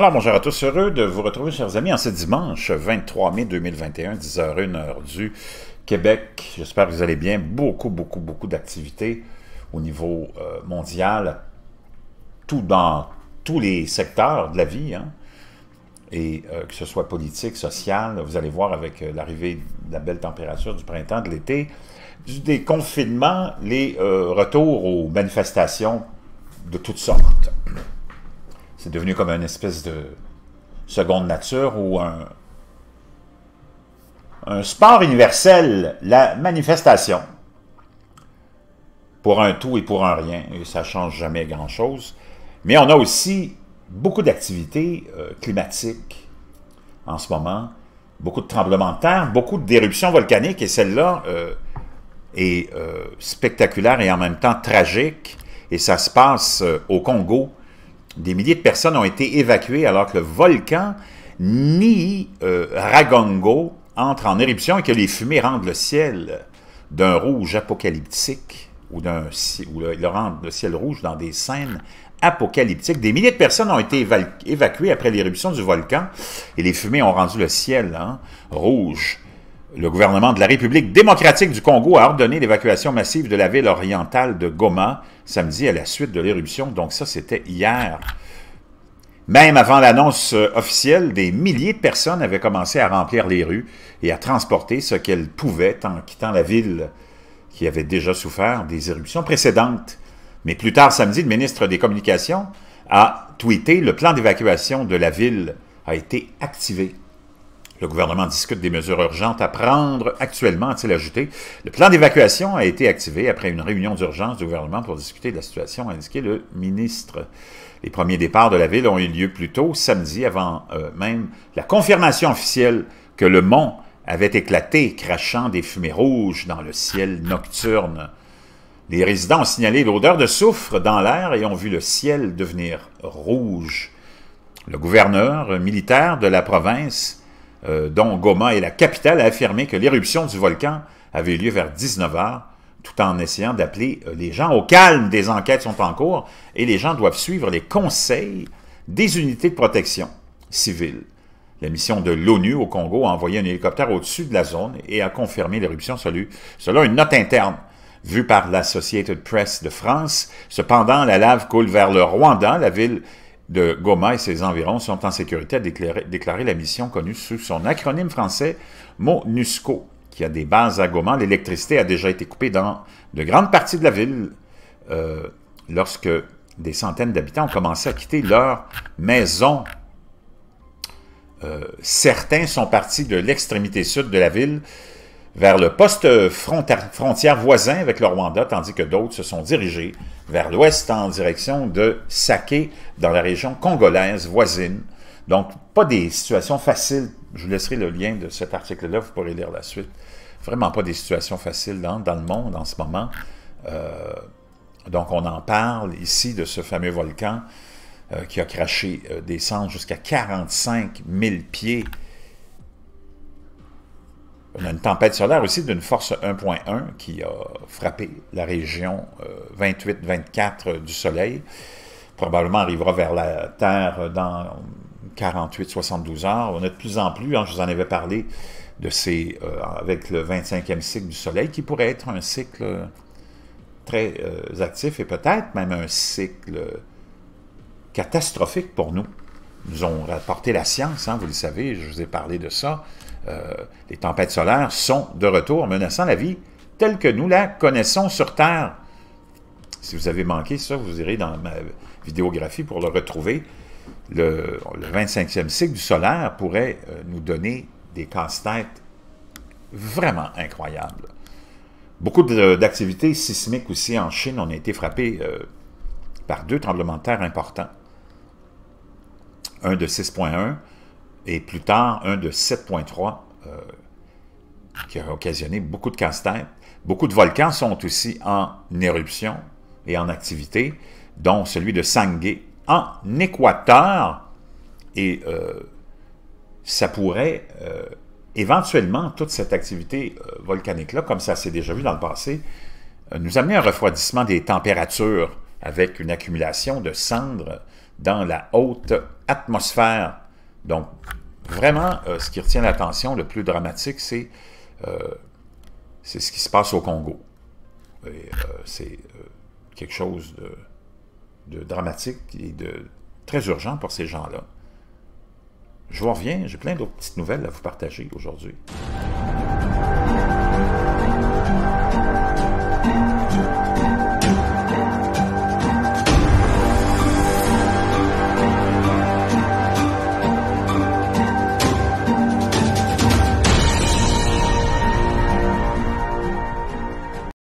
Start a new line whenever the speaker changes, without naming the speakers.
Alors, bonjour à tous, heureux de vous retrouver, chers amis, en ce dimanche 23 mai 2021, 10h01 heure du Québec. J'espère que vous allez bien. Beaucoup, beaucoup, beaucoup d'activités au niveau euh, mondial, tout dans tous les secteurs de la vie, hein. et euh, que ce soit politique, social, vous allez voir avec euh, l'arrivée de la belle température du printemps, de l'été, des confinements, les retours aux manifestations de toutes sortes c'est devenu comme une espèce de seconde nature ou un, un sport universel, la manifestation. Pour un tout et pour un rien, et ça ne change jamais grand-chose. Mais on a aussi beaucoup d'activités euh, climatiques en ce moment, beaucoup de tremblements de terre, beaucoup d'éruptions volcaniques, et celle-là euh, est euh, spectaculaire et en même temps tragique. Et ça se passe au Congo, des milliers de personnes ont été évacuées alors que le volcan ni Ragongo entre en éruption et que les fumées rendent le ciel d'un rouge apocalyptique ou, ou le, rendent le ciel rouge dans des scènes apocalyptiques. Des milliers de personnes ont été évacuées après l'éruption du volcan et les fumées ont rendu le ciel hein, rouge le gouvernement de la République démocratique du Congo a ordonné l'évacuation massive de la ville orientale de Goma samedi à la suite de l'éruption. Donc ça, c'était hier. Même avant l'annonce euh, officielle, des milliers de personnes avaient commencé à remplir les rues et à transporter ce qu'elles pouvaient en quittant la ville qui avait déjà souffert des éruptions précédentes. Mais plus tard samedi, le ministre des Communications a tweeté « Le plan d'évacuation de la ville a été activé ». Le gouvernement discute des mesures urgentes à prendre actuellement, a-t-il ajouté. Le plan d'évacuation a été activé après une réunion d'urgence du gouvernement pour discuter de la situation, a indiqué le ministre. Les premiers départs de la ville ont eu lieu plus tôt samedi, avant euh, même la confirmation officielle que le mont avait éclaté, crachant des fumées rouges dans le ciel nocturne. Les résidents ont signalé l'odeur de soufre dans l'air et ont vu le ciel devenir rouge. Le gouverneur militaire de la province euh, dont Goma est la capitale, a affirmé que l'éruption du volcan avait lieu vers 19h, tout en essayant d'appeler euh, les gens au calme. Des enquêtes sont en cours et les gens doivent suivre les conseils des unités de protection civile. La mission de l'ONU au Congo a envoyé un hélicoptère au-dessus de la zone et a confirmé l'éruption selon une note interne vue par l'Associated Press de France. Cependant, la lave coule vers le Rwanda, la ville de Goma et ses environs sont en sécurité, a déclaré, la mission connue sous son acronyme français MONUSCO, qui a des bases à Goma. L'électricité a déjà été coupée dans de grandes parties de la ville euh, lorsque des centaines d'habitants ont commencé à quitter leur maison. Euh, certains sont partis de l'extrémité sud de la ville vers le poste frontière voisin avec le Rwanda, tandis que d'autres se sont dirigés vers l'ouest en direction de Saké, dans la région congolaise voisine. Donc, pas des situations faciles. Je vous laisserai le lien de cet article-là, vous pourrez lire la suite. Vraiment pas des situations faciles dans, le monde en ce moment. Euh, donc, on en parle ici de ce fameux volcan euh, qui a craché euh, des cendres jusqu'à 45 000 pieds on a une tempête solaire aussi d'une force 1.1 qui a frappé la région 28-24 euh, du Soleil. Probablement arrivera vers la Terre dans 48-72 heures. On a de plus en plus, hein, je vous en avais parlé, de ces, euh, avec le 25e cycle du Soleil, qui pourrait être un cycle très euh, actif et peut-être même un cycle catastrophique pour nous. Nous ont rapporté la science, hein, vous le savez, je vous ai parlé de ça. Euh, les tempêtes solaires sont de retour, menaçant la vie telle que nous la connaissons sur Terre. Si vous avez manqué ça, vous irez dans ma vidéographie pour le retrouver. Le, 25e cycle du solaire pourrait euh, nous donner des casse-têtes vraiment incroyables. Beaucoup d'activités sismiques aussi en Chine. ont été frappées euh, par deux tremblements de terre importants. Un de 6.1 et plus tard un de 7.3 euh, qui a occasionné beaucoup de casse-tête. Beaucoup de volcans sont aussi en éruption et en activité, dont celui de Sangue en Équateur. Et euh, ça pourrait euh, éventuellement, toute cette activité volcanique-là, comme ça s'est déjà vu dans le passé, nous amener à un refroidissement des températures avec une accumulation de cendres dans la haute atmosphère donc, vraiment, euh, ce qui retient l'attention le plus dramatique, c'est euh, ce qui se passe au Congo. Euh, c'est quelque chose de, de, dramatique et de très urgent pour ces gens-là. Je vous reviens, j'ai plein d'autres petites nouvelles à vous partager aujourd'hui.